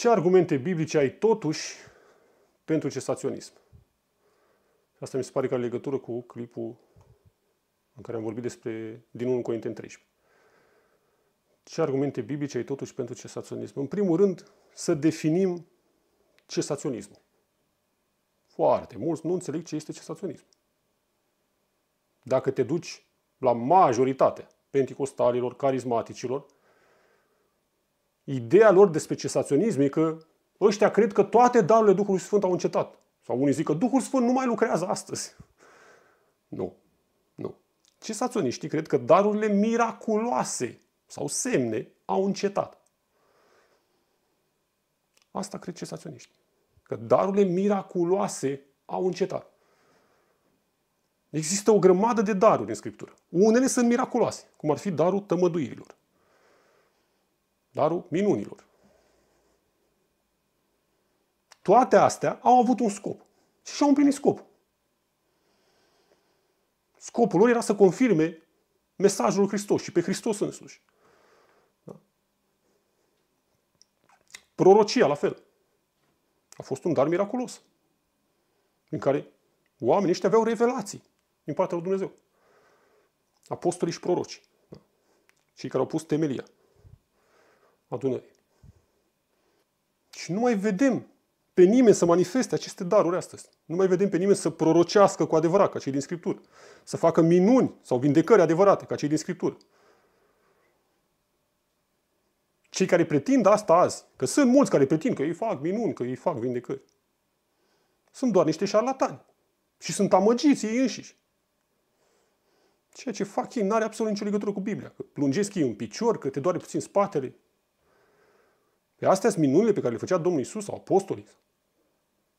Ce argumente biblice ai totuși pentru cesaționism? Asta mi se pare că are legătură cu clipul în care am vorbit despre din 1 Corinteni 13. Ce argumente biblice ai totuși pentru cesaționism? În primul rând, să definim cesaționismul. Foarte mulți nu înțeleg ce este cesaționism. Dacă te duci la majoritatea penticostalilor, carismaticilor, ideea lor despre cesaționism e că ăștia cred că toate darurile Duhului Sfânt au încetat. Sau unii zic că Duhul Sfânt nu mai lucrează astăzi. Nu. Nu. Cesaționiștii cred că darurile miraculoase sau semne au încetat. Asta cred cesaționiștii. Că darurile miraculoase au încetat. Există o grămadă de daruri în Scriptură. Unele sunt miraculoase, cum ar fi darul tămăduirilor darul minunilor. Toate astea au avut un scop și și-au împlinit scopul. Scopul lor era să confirme mesajul lui Hristos și pe Hristos însuși. Da? Prorocia, la fel. A fost un dar miraculos în care oamenii ăștia aveau revelații din partea lui Dumnezeu. Apostolii și prorocii. Da? Cei care au pus temelia adunării. Și nu mai vedem pe nimeni să manifeste aceste daruri astăzi. Nu mai vedem pe nimeni să prorocească cu adevărat, ca cei din Scriptură. Să facă minuni sau vindecări adevărate, ca cei din Scriptură. Cei care pretind asta azi, că sunt mulți care pretind că ei fac minuni, că ei fac vindecări, sunt doar niște șarlatani. Și sunt amăgiți ei înșiși. Ceea ce fac ei nu are absolut nicio legătură cu Biblia. Că lungesc ei un picior, că te doare puțin spatele, pe păi astea sunt minunile pe care le făcea Domnul Isus sau apostolii.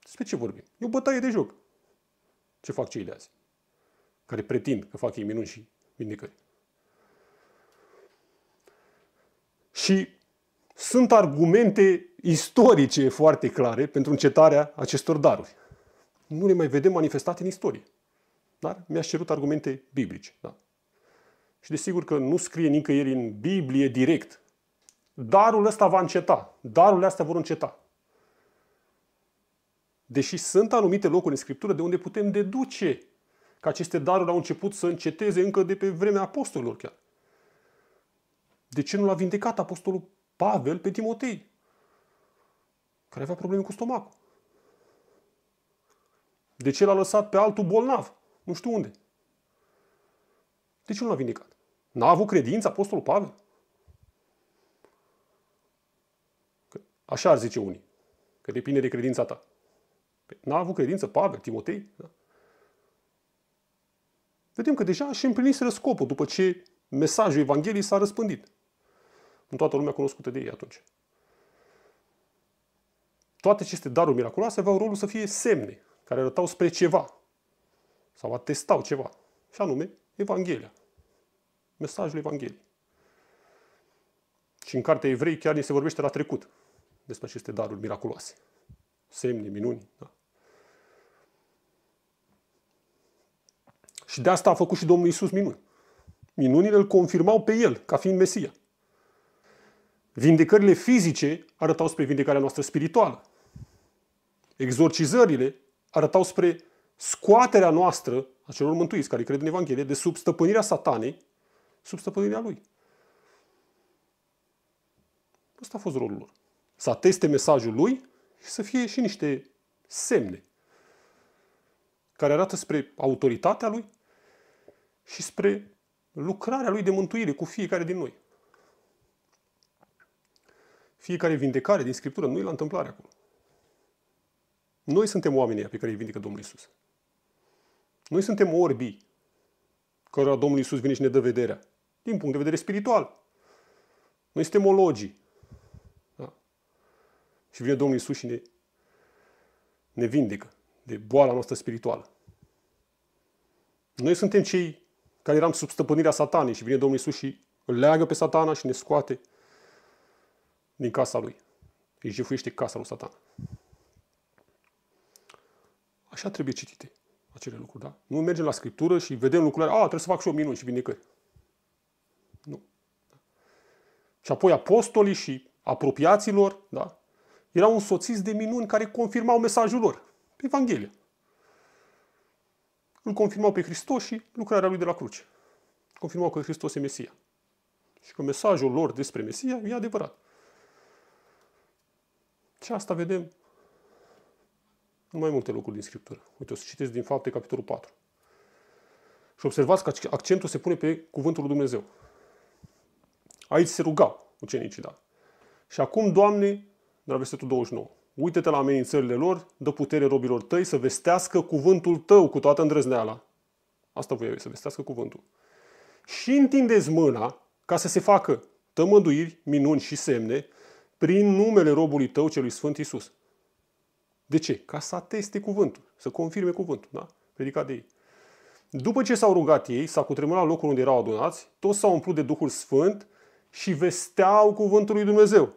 Despre ce vorbim? E o bătaie de joc. Ce fac cei de azi? Care pretind că fac ei minuni și vindecări. Și sunt argumente istorice foarte clare pentru încetarea acestor daruri. Nu le mai vedem manifestate în istorie. Dar mi aș cerut argumente biblice. Da. Și desigur că nu scrie nicăieri în Biblie direct darul ăsta va înceta. Darurile astea vor înceta. Deși sunt anumite locuri în Scriptură de unde putem deduce că aceste daruri au început să înceteze încă de pe vremea apostolilor chiar. De ce nu l-a vindecat apostolul Pavel pe Timotei? Care avea probleme cu stomacul. De ce l-a lăsat pe altul bolnav? Nu știu unde. De ce nu l-a vindecat? N-a avut credință apostolul Pavel? Așa ar zice unii. Că depinde de credința ta. Păi, n-a avut credință Pavel, Timotei? Da? Vedem că deja și împliniseră scopul după ce mesajul Evangheliei s-a răspândit. În toată lumea cunoscută de ei atunci. Toate aceste daruri miraculoase aveau rolul să fie semne care arătau spre ceva sau atestau ceva, și anume Evanghelia, mesajul Evangheliei. Și în cartea evrei chiar ni se vorbește la trecut, despre aceste daruri miraculoase. Semne, minuni. Da. Și de asta a făcut și Domnul Isus minuni. Minunile îl confirmau pe el ca fiind Mesia. Vindecările fizice arătau spre vindecarea noastră spirituală. Exorcizările arătau spre scoaterea noastră a celor mântuiți care cred în Evanghelie de sub stăpânirea satanei, sub stăpânirea lui. Asta a fost rolul lor să ateste mesajul lui și să fie și niște semne care arată spre autoritatea lui și spre lucrarea lui de mântuire cu fiecare din noi. Fiecare vindecare din Scriptură nu e la întâmplare acolo. Noi suntem oamenii pe care îi vindecă Domnul Isus. Noi suntem orbii cărora Domnul Isus vine și ne dă vederea. Din punct de vedere spiritual. Noi suntem ologii și vine Domnul Isus și ne, ne vindecă de boala noastră spirituală. Noi suntem cei care eram sub stăpânirea satanei și vine Domnul Isus și îl leagă pe satana și ne scoate din casa lui. Îi jefuiește casa lui satan. Așa trebuie citite acele lucruri, da? Nu mergem la Scriptură și vedem lucrurile, a, trebuie să fac și o minuni și vindecări. Nu. Și apoi apostolii și apropiaților, da? erau însoțiți de minuni care confirmau mesajul lor, Evanghelia. Îl confirmau pe Hristos și lucrarea lui de la cruce. Confirmau că Hristos e Mesia. Și că mesajul lor despre Mesia e adevărat. Și asta vedem în mai multe locuri din Scriptură. Uite, o să citesc din fapte capitolul 4. Și observați că accentul se pune pe cuvântul lui Dumnezeu. Aici se rugau ucenicii, da. Și acum, Doamne, de la versetul 29. Uită-te la amenințările lor, dă putere robilor tăi să vestească cuvântul tău cu toată îndrăzneala. Asta voi să vestească cuvântul. Și întindeți mâna ca să se facă tămăduiri, minuni și semne prin numele robului tău celui Sfânt Isus. De ce? Ca să ateste cuvântul, să confirme cuvântul, da? Predicat de ei. După ce s-au rugat ei, s-a cutremurat locul unde erau adunați, toți s-au umplut de Duhul Sfânt și vesteau cuvântul lui Dumnezeu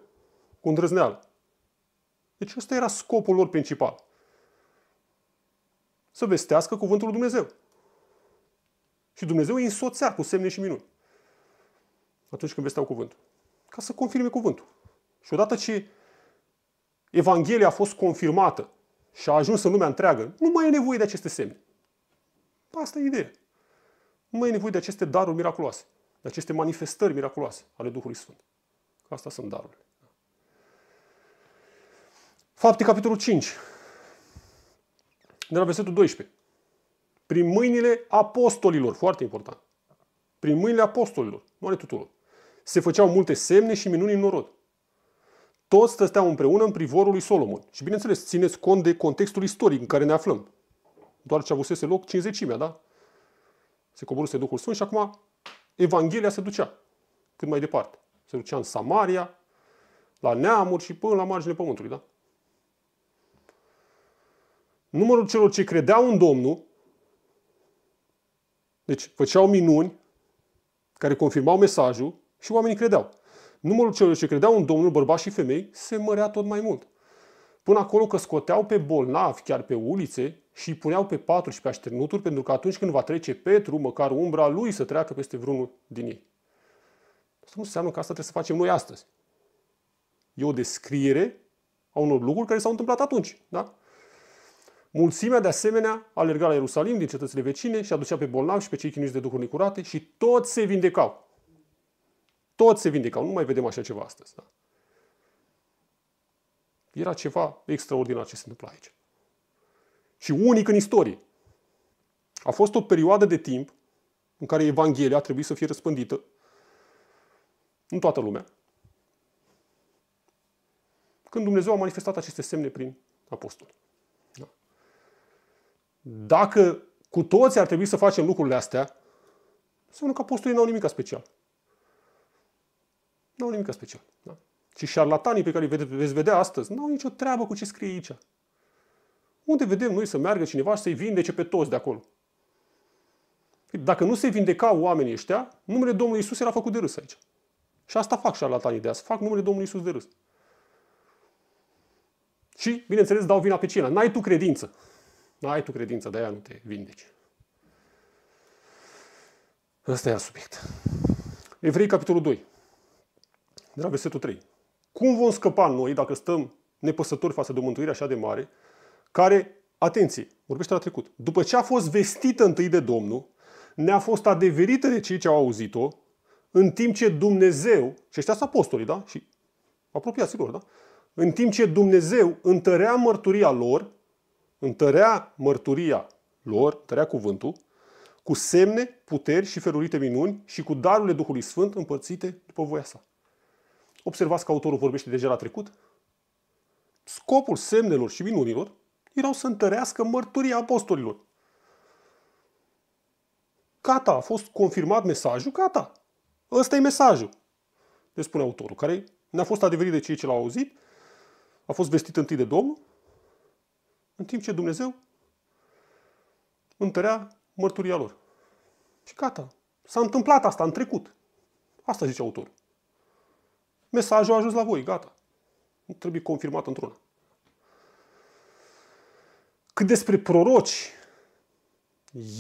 cu îndrăzneală. Deci ăsta era scopul lor principal. Să vestească cuvântul lui Dumnezeu. Și Dumnezeu îi însoțea cu semne și minuni. Atunci când vesteau cuvântul. Ca să confirme cuvântul. Și odată ce Evanghelia a fost confirmată și a ajuns în lumea întreagă, nu mai e nevoie de aceste semne. Asta e ideea. Nu mai e nevoie de aceste daruri miraculoase, de aceste manifestări miraculoase ale Duhului Sfânt. Că asta sunt darurile. Fapte, capitolul 5, de la versetul 12. Prin mâinile apostolilor, foarte important. Prin mâinile apostolilor, nu ale tuturor. Se făceau multe semne și minuni în norod. Toți stăteau împreună în privorul lui Solomon. Și bineînțeles, țineți cont de contextul istoric în care ne aflăm. Doar ce avusese loc cinzecimea, da? Se coboruse Duhul Sfânt și acum Evanghelia se ducea cât mai departe. Se ducea în Samaria, la neamuri și până la marginea pământului, da? numărul celor ce credeau în Domnul, deci făceau minuni care confirmau mesajul și oamenii credeau. Numărul celor ce credeau în Domnul, bărbați și femei, se mărea tot mai mult. Până acolo că scoteau pe bolnavi, chiar pe ulițe, și îi puneau pe patru și pe așternuturi, pentru că atunci când va trece Petru, măcar umbra lui să treacă peste vreunul din ei. Asta nu înseamnă că asta trebuie să facem noi astăzi. E o descriere a unor lucruri care s-au întâmplat atunci. Da? Mulțimea, de asemenea, alerga la Ierusalim din cetățile vecine și aducea pe bolnavi și pe cei chinuiți de duhuri necurate și toți se vindecau. Toți se vindecau. Nu mai vedem așa ceva astăzi. Da? Era ceva extraordinar ce se întâmplă aici. Și unic în istorie. A fost o perioadă de timp în care Evanghelia a trebuit să fie răspândită în toată lumea. Când Dumnezeu a manifestat aceste semne prin apostoli. Mm. Dacă cu toți ar trebui să facem lucrurile astea, înseamnă că apostolii n-au nimic special. N-au nimic special. Da? Și șarlatanii pe care îi veți vedea astăzi n-au nicio treabă cu ce scrie aici. Unde vedem noi să meargă cineva și să-i vindece pe toți de acolo? Păi dacă nu se vindecau oamenii ăștia, numele Domnului Isus era făcut de râs aici. Și asta fac șarlatanii de azi. Fac numele Domnului Isus de râs. Și, bineînțeles, dau vina pe cine? N-ai tu credință. Nu da, ai tu credința, de aia nu te vindeci. Ăsta e subiect. Evrei, capitolul 2, de la versetul 3. Cum vom scăpa noi dacă stăm nepăsători față de o mântuire așa de mare, care, atenție, vorbește la trecut, după ce a fost vestită întâi de Domnul, ne-a fost adeverită de cei ce au auzit-o, în timp ce Dumnezeu, și ăștia sunt apostolii, da? Și apropiați lor, da? În timp ce Dumnezeu întărea mărturia lor întărea mărturia lor, întărea cuvântul, cu semne, puteri și ferurite minuni și cu darurile Duhului Sfânt împărțite după voia sa. Observați că autorul vorbește deja la trecut. Scopul semnelor și minunilor erau să întărească mărturia apostolilor. Cata, a fost confirmat mesajul, cata. Ăsta e mesajul, le spune autorul, care ne-a fost adevărat de cei ce l-au auzit, a fost vestit întâi de Domnul în timp ce Dumnezeu întărea mărturia lor. Și gata. S-a întâmplat asta în trecut. Asta zice autorul. Mesajul a ajuns la voi, gata. Nu trebuie confirmat într-una. Cât despre proroci,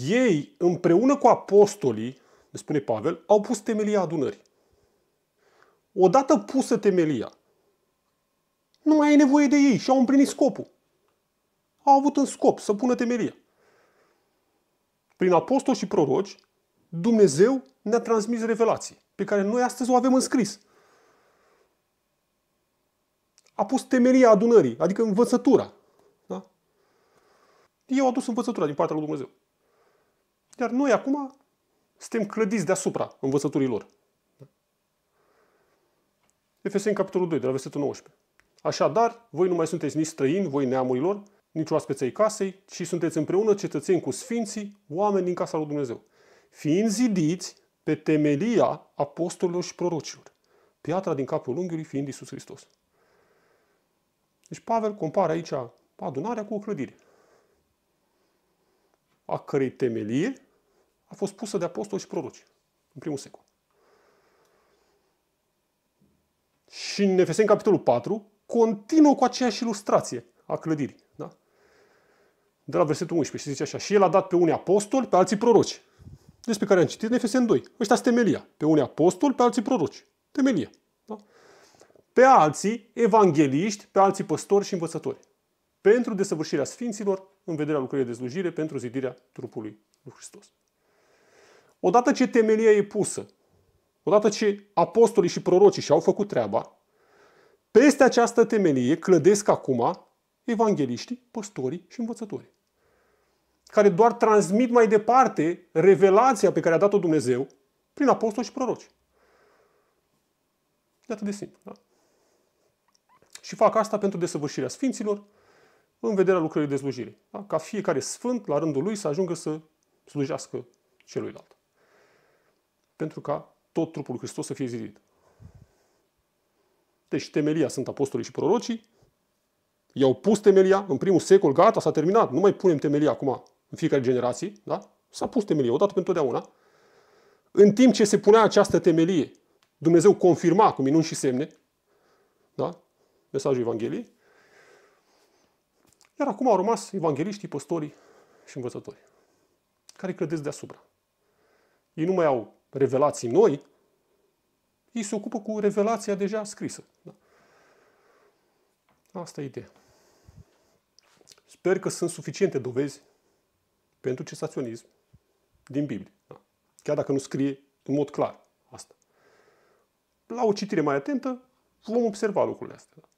ei împreună cu apostolii, ne spune Pavel, au pus temelia adunării. Odată pusă temelia, nu mai ai nevoie de ei și au împlinit scopul a avut în scop să pună temelia. Prin apostoli și proroci, Dumnezeu ne-a transmis revelații pe care noi astăzi o avem înscris. A pus temelia adunării, adică învățătura. Da? Eu a adus învățătura din partea lui Dumnezeu. Iar noi acum suntem clădiți deasupra învățăturilor. Efeseni capitolul 2, de la versetul 19. Așadar, voi nu mai sunteți nici străini, voi neamurilor, nici oaspeței casei, ci sunteți împreună cetățeni cu sfinții, oameni din casa lui Dumnezeu, fiind zidiți pe temelia apostolilor și prorocilor, piatra din capul unghiului fiind Isus Hristos. Deci Pavel compara aici adunarea cu o clădire, a cărei temelie a fost pusă de apostoli și proroci în primul secol. Și în Efeseni, capitolul 4, continuă cu aceeași ilustrație a clădirii. Da? de la versetul 11 și zice așa, și el a dat pe unii apostoli, pe alții proroci. Despre care am citit în Efeseni 2. Ăștia sunt temelia. Pe unii apostoli, pe alții proroci. Temelia. Da? Pe alții evangeliști, pe alții păstori și învățători. Pentru desăvârșirea sfinților, în vederea lucrării de slujire, pentru zidirea trupului lui Hristos. Odată ce temelia e pusă, odată ce apostolii și prorocii și-au făcut treaba, peste această temelie clădesc acum evangeliștii, păstorii și învățătorii care doar transmit mai departe revelația pe care a dat-o Dumnezeu prin apostoli și proroci. E atât de simplu. Da? Și fac asta pentru desăvârșirea Sfinților în vederea lucrării de slujire. Da? Ca fiecare sfânt, la rândul lui, să ajungă să slujească celuilalt. Pentru ca tot trupul lui Hristos să fie zidit. Deci temelia sunt apostolii și prorocii. I-au pus temelia în primul secol, gata, s-a terminat. Nu mai punem temelia acum în fiecare generație, da? S-a pus temelie, odată pentru totdeauna. În timp ce se punea această temelie, Dumnezeu confirma cu minuni și semne, da? Mesajul Evangheliei. Iar acum au rămas evangeliștii, păstorii și învățători, care credeți deasupra. Ei nu mai au revelații noi, ei se ocupă cu revelația deja scrisă. Da? Asta e ideea. Sper că sunt suficiente dovezi pentru cesaționism din Biblie. Da. Chiar dacă nu scrie în mod clar asta. La o citire mai atentă vom observa lucrurile astea. Da.